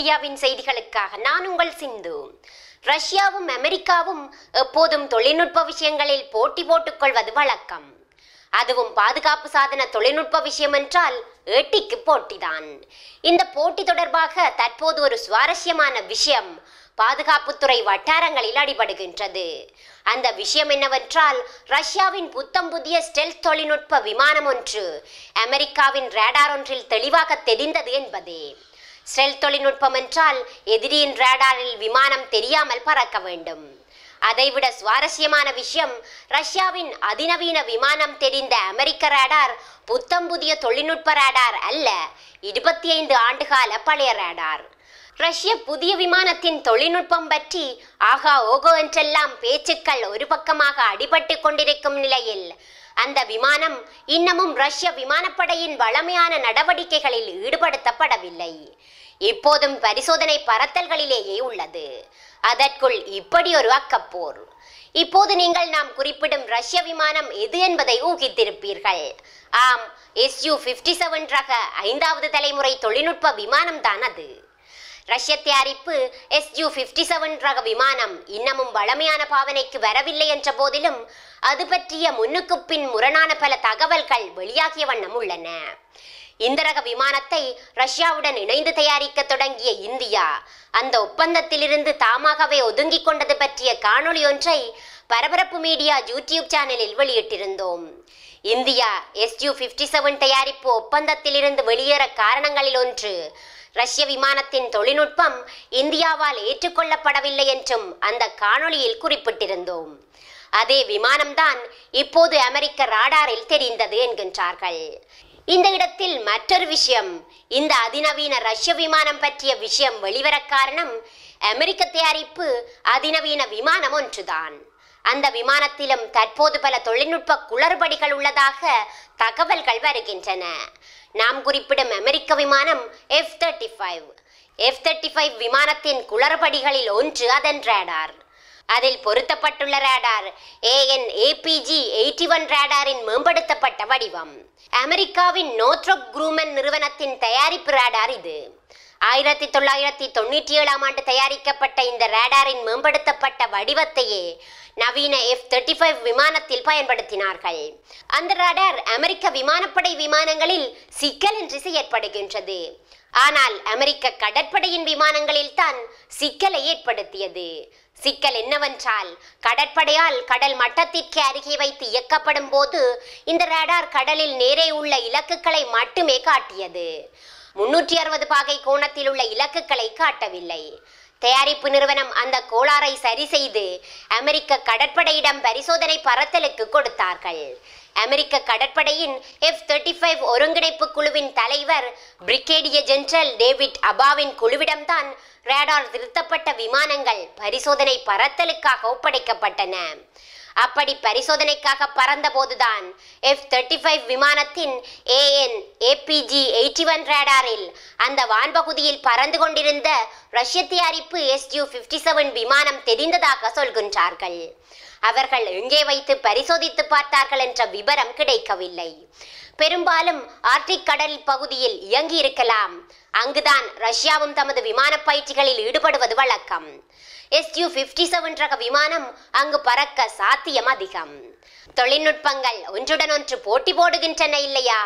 மீடியாவின் செய்திகளுக்காக நான் உங்கள் சிந்து ரஷ்யாவும் அமெரிக்காவும் எப்போதும் தொழில்நுட்ப விஷயங்களில் போட்டி போட்டுக் கொள்வது வழக்கம் அதுவும் பாதுகாப்பு சாதன தொழில்நுட்ப விஷயம் என்றால் ஏட்டிக்கு போட்டிதான் இந்த போட்டி தொடர்பாக தற்போது ஒரு சுவாரஸ்யமான விஷயம் பாதுகாப்புத்துறை வட்டாரங்களில் அடிபடுகின்றது அந்த விஷயம் என்னவென்றால் ரஷ்யாவின் புத்தம் புதிய ஸ்டெல்த் தொழில்நுட்ப விமானம் ஒன்று அமெரிக்காவின் ரேடார் ஒன்றில் தெளிவாக தெரிந்தது என்பதே ஸ்டெல் தொழில்நுட்பம் என்றால் எதிரியின் ரேடாரில் விமானம் தெரியாமல் பறக்க வேண்டும் அதைவிட சுவாரஸ்யமான விஷயம் ரஷ்யாவின் அதிநவீன விமானம் தெரிந்த அமெரிக்க ரேடார் புத்தம் புதிய தொழில்நுட்ப ரேடார் அல்ல இருபத்தி ஐந்து ஆண்டுகால பழைய ரேடார் ரஷ்ய புதிய விமானத்தின் தொழில்நுட்பம் பற்றி ஆகா ஓகோ என்றெல்லாம் பேச்சுக்கள் ஒரு பக்கமாக அடிபட்டு கொண்டிருக்கும் நிலையில் அந்த விமானம் இன்னமும் ரஷ்ய விமானப்படையின் வளமையான நடவடிக்கைகளில் ஈடுபடுத்தப்படவில்லை இப்போதும் பரிசோதனை பறத்தல்களிலேயே உள்ளது அதற்குள் இப்படி ஒரு அக்கப்போர் இப்போது நீங்கள் நாம் குறிப்பிடும் ரஷ்ய விமானம் எது என்பதை ஊகித்திருப்பீர்கள் ஆம் எஸ்யூ பிப்டி செவன் ரக ஐந்தாவது தலைமுறை தொழில்நுட்ப விமானம் தான் அது ரஷ்ய தயாரிப்பு எஸ்யூ பிப்டி செவன் ரக விமானம் இன்னமும் வளமையான பாவனைக்கு வரவில்லை என்ற போதிலும் அது பற்றிய முன்னுக்கு பின் முரணான பல தகவல்கள் வெளியாகிய வண்ணம் உள்ளன இந்த ரக விமானத்தை ரஷ்யாவுடன் இணைந்து தயாரிக்க தொடங்கிய இந்தியா அந்த ஒப்பந்தத்திலிருந்து தாமாகவே ஒதுங்கிக் கொண்டது பற்றிய காணொளி ஒன்றை பரபரப்பு மீடியா யூடியூப் சேனலில் வெளியிட்டிருந்தோம் இந்தியா எஸ்யூ பிப்டி செவன் தயாரிப்பு ஒப்பந்தத்திலிருந்து வெளியேற காரணங்களில் ஒன்று ரஷ்ய விமானத்தின் தொழில்நுட்பம் இந்தியாவால் ஏற்றுக்கொள்ளப்படவில்லை என்றும் அந்த காணொளியில் குறிப்பிட்டிருந்தோம் அதே விமானம்தான் இப்போது அமெரிக்க ராடாரில் தெரிந்தது என்கின்றார்கள் இந்த இடத்தில் மற்றொரு விஷயம் இந்த அதிநவீன ரஷ்ய விமானம் பற்றிய விஷயம் வெளிவர காரணம் அமெரிக்க தயாரிப்பு அதிநவீன விமானம் ஒன்றுதான் அந்த விமானத்திலும் தற்போது பல தொழில்நுட்ப குளறுபடிகள் உள்ளதாக தகவல்கள் வருகின்றன நாம் குறிப்பிடும் அமெரிக்க விமானம் F thirty five F thirty five விமானத்தின் குளறுபடிகளில் ஒன்று அதன் ரேடார் அதில் பொருத்தப்பட்டுள்ள radar AN APG eighty one ரேடாரின் மேம்படுத்தப்பட்ட வடிவம் அமெரிக்காவின் நோத்ரோப் குரூமன் நிறுவனத்தின் தயாரிப்பு ரேடார் இது ஆயிரத்தி தொள்ளாயிரத்தி தொண்ணூற்றி ஏழாம் ஆண்டு தயாரிக்கப்பட்ட இந்த ரேடாரின் மேம்படுத்தப்பட்ட வடிவத்தையே நவீன எஃப் தேர்ட்டி ஃபைவ் விமானத்தில் பயன்படுத்தினார்கள் அந்த ரேடார் அமெரிக்க விமானப்படை விமானங்களில் சிக்கல் என்று ஏற்படுகின்றது ஆனால் அமெரிக்க கடற்படையின் விமானங்களில் தான் சிக்கலை ஏற்படுத்தியது சிக்கல் என்னவென்றால் கடற்படையால் கடல் மட்டத்திற்கு அருகே வைத்து இயக்கப்படும் போது இந்த ரேடார் கடலில் நேரே உள்ள இலக்குகளை மட்டுமே காட்டியது முன்னூற்றி அறுபது பாகை கோணத்தில் உள்ள இலக்குகளை காட்டவில்லை தயாரிப்பு நிறுவனம் அந்த கோளாறை சரி செய்து அமெரிக்க கடற்படையிடம் பரிசோதனை பறத்தலுக்கு கொடுத்தார்கள் அமெரிக்க கடற்படையின் எஃப் தேர்ட்டி ஃபைவ் ஒருங்கிணைப்பு குழுவின் தலைவர் பிரிகேடியர் ஜெனரல் டேவிட் அபாவின் குழுவிடம்தான் ரேடார் திருத்தப்பட்ட விமானங்கள் பரிசோதனை பறத்தலுக்காக ஒப்படைக்கப்பட்டன அப்படி பரிசோதனைக்காக பறந்தபோதுதான் எஃப் தேர்ட்டி ஃபைவ் விமானத்தின் ஏஎன் ஏபிஜி எயிட்டி ஒன் ரேடாரில் அந்த வான்பகுதியில் பறந்து கொண்டிருந்த ரஷ்ய தயாரிப்பு எஸ்யூ பிப்டி செவன் விமானம் தெரிந்ததாக சொல்கின்றார்கள் அவர்கள் எங்கே வைத்து பரிசோதித்து பார்த்தார்கள் என்ற விபரம் கிடைக்கவில்லை பெரும்பாலும் ஆர்டிக் கடல் பகுதியில் இயங்கி இருக்கலாம் அங்குதான் ரஷ்யாவும் தமது விமான பயிற்சிகளில் ஈடுபடுவது வழக்கம் எஸ்யூ பிப்டி செவன் ரக விமானம் அங்கு பறக்க சாத்தியம் அதிகம் தொழில்நுட்பங்கள் ஒன்றுடன் ஒன்று போட்டி போடுகின்றன இல்லையா